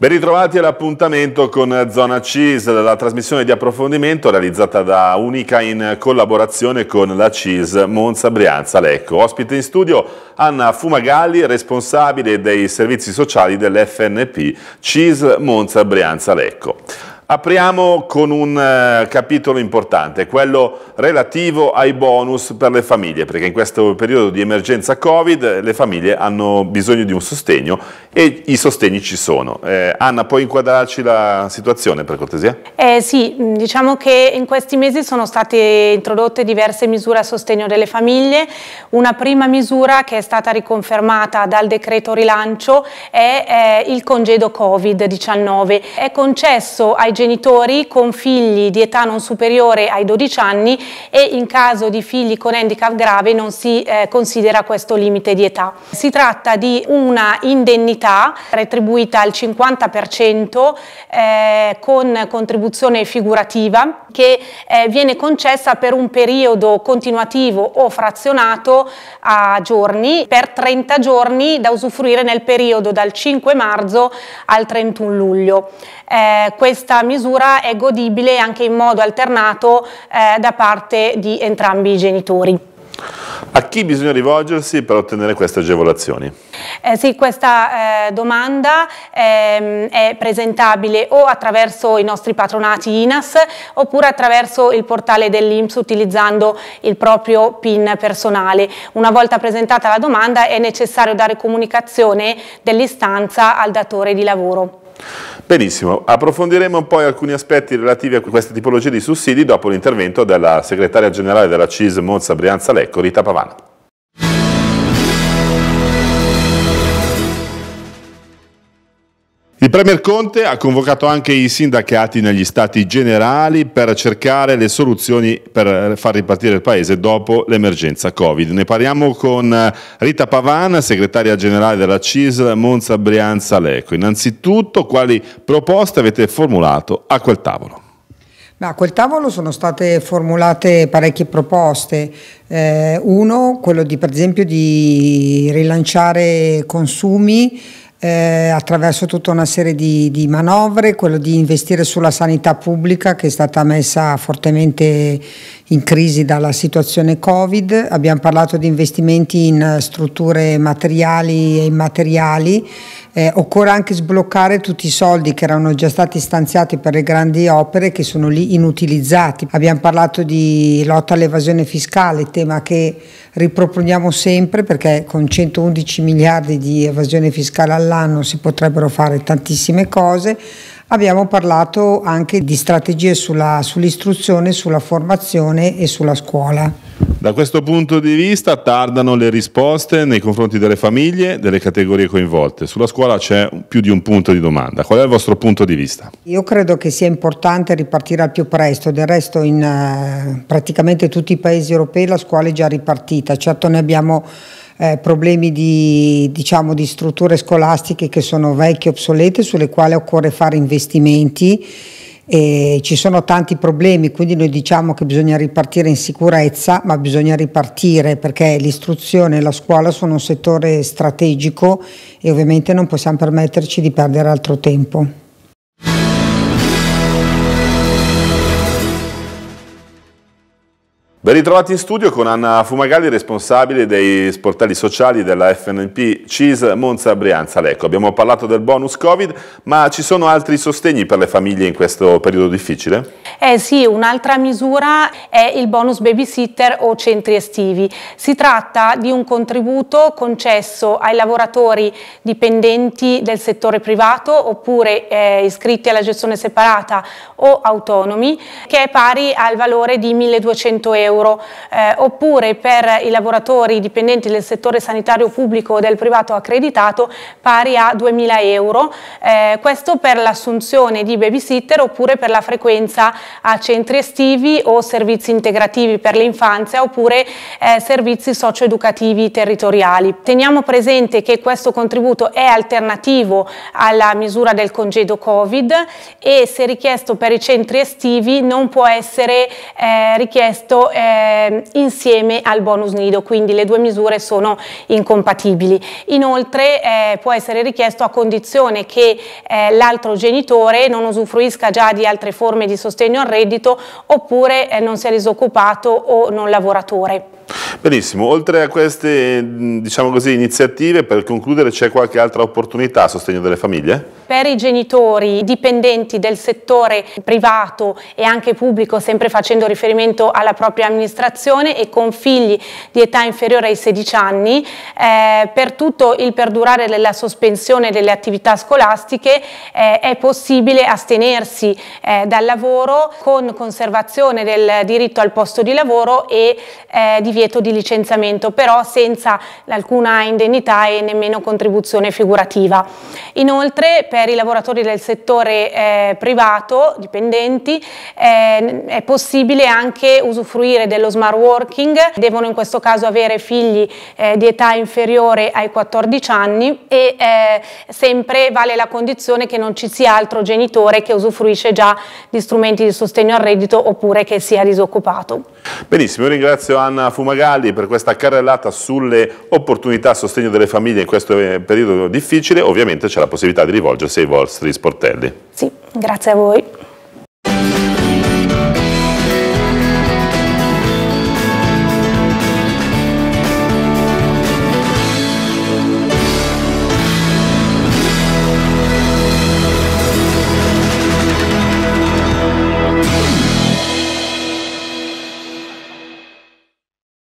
Ben ritrovati all'appuntamento con Zona CIS, la trasmissione di approfondimento realizzata da Unica in collaborazione con la CIS Monza Brianza Lecco. Ospite in studio Anna Fumagalli, responsabile dei servizi sociali dell'FNP CIS Monza Brianza Lecco. Apriamo con un eh, capitolo importante, quello relativo ai bonus per le famiglie, perché in questo periodo di emergenza Covid eh, le famiglie hanno bisogno di un sostegno e i sostegni ci sono. Eh, Anna, puoi inquadrarci la situazione per cortesia? Eh, sì, mm, diciamo che in questi mesi sono state introdotte diverse misure a sostegno delle famiglie. Una prima misura che è stata riconfermata dal decreto rilancio è eh, il congedo Covid-19. È concesso ai genitori con figli di età non superiore ai 12 anni e in caso di figli con handicap grave non si eh, considera questo limite di età. Si tratta di una indennità retribuita al 50% eh, con contribuzione figurativa che eh, viene concessa per un periodo continuativo o frazionato a giorni per 30 giorni da usufruire nel periodo dal 5 marzo al 31 luglio. Eh, questa misura è godibile anche in modo alternato eh, da parte di entrambi i genitori. A chi bisogna rivolgersi per ottenere queste agevolazioni? Eh sì, questa eh, domanda ehm, è presentabile o attraverso i nostri patronati INAS oppure attraverso il portale dell'Inps utilizzando il proprio PIN personale. Una volta presentata la domanda è necessario dare comunicazione dell'istanza al datore di lavoro. Benissimo, approfondiremo poi alcuni aspetti relativi a questa tipologia di sussidi dopo l'intervento della segretaria generale della CIS Mozza Brianza Lecco, Rita Pavana. Il Premier Conte ha convocato anche i sindacati negli stati generali per cercare le soluzioni per far ripartire il Paese dopo l'emergenza Covid. Ne parliamo con Rita Pavan, segretaria generale della CISL Monza Brianza Leco. Innanzitutto, quali proposte avete formulato a quel tavolo? Ma a quel tavolo sono state formulate parecchie proposte. Eh, uno, quello di, per esempio di rilanciare consumi eh, attraverso tutta una serie di, di, manovre, quello di investire sulla sanità pubblica che è stata messa fortemente in crisi dalla situazione Covid, abbiamo parlato di investimenti in strutture materiali e immateriali, eh, occorre anche sbloccare tutti i soldi che erano già stati stanziati per le grandi opere che sono lì inutilizzati. Abbiamo parlato di lotta all'evasione fiscale, tema che riproponiamo sempre perché con 111 miliardi di evasione fiscale all'anno si potrebbero fare tantissime cose. Abbiamo parlato anche di strategie sull'istruzione, sulla formazione e sulla scuola. Da questo punto di vista tardano le risposte nei confronti delle famiglie, delle categorie coinvolte. Sulla scuola c'è più di un punto di domanda. Qual è il vostro punto di vista? Io credo che sia importante ripartire al più presto, del resto in eh, praticamente tutti i paesi europei la scuola è già ripartita, certo ne abbiamo eh, problemi di, diciamo, di, strutture scolastiche che sono vecchie, obsolete, sulle quali occorre fare investimenti e ci sono tanti problemi, quindi noi diciamo che bisogna ripartire in sicurezza, ma bisogna ripartire perché l'istruzione e la scuola sono un settore strategico e ovviamente non possiamo permetterci di perdere altro tempo. Ben ritrovati in studio con Anna Fumagalli, responsabile dei sportelli sociali della FNP CIS Monza Brianza Lecco. Abbiamo parlato del bonus Covid, ma ci sono altri sostegni per le famiglie in questo periodo difficile? Eh sì, un'altra misura è il bonus babysitter o centri estivi. Si tratta di un contributo concesso ai lavoratori dipendenti del settore privato oppure eh, iscritti alla gestione separata o autonomi che è pari al valore di 1200 euro euro, eh, oppure per i lavoratori dipendenti del settore sanitario pubblico o del privato accreditato pari a 2.000 euro, eh, questo per l'assunzione di babysitter oppure per la frequenza a centri estivi o servizi integrativi per l'infanzia oppure eh, servizi socioeducativi territoriali. Teniamo presente che questo contributo è alternativo alla misura del congedo Covid e se richiesto per i centri estivi non può essere eh, richiesto eh, eh, insieme al bonus nido, quindi le due misure sono incompatibili. Inoltre eh, può essere richiesto a condizione che eh, l'altro genitore non usufruisca già di altre forme di sostegno al reddito oppure eh, non sia disoccupato o non lavoratore. Benissimo, oltre a queste mm, diciamo così, iniziative, per concludere c'è qualche altra opportunità a sostegno delle famiglie? per i genitori dipendenti del settore privato e anche pubblico, sempre facendo riferimento alla propria amministrazione e con figli di età inferiore ai 16 anni, eh, per tutto il perdurare della sospensione delle attività scolastiche eh, è possibile astenersi eh, dal lavoro con conservazione del diritto al posto di lavoro e eh, divieto di licenziamento, però senza alcuna indennità e nemmeno contribuzione figurativa. Inoltre, per per i lavoratori del settore eh, privato, dipendenti, eh, è possibile anche usufruire dello smart working, devono in questo caso avere figli eh, di età inferiore ai 14 anni e eh, sempre vale la condizione che non ci sia altro genitore che usufruisce già di strumenti di sostegno al reddito oppure che sia disoccupato. Benissimo, io ringrazio Anna Fumagalli per questa carrellata sulle opportunità a sostegno delle famiglie in questo eh, periodo difficile, ovviamente c'è la possibilità di rivolgersi sei vostri sportelli. Sì, grazie a voi.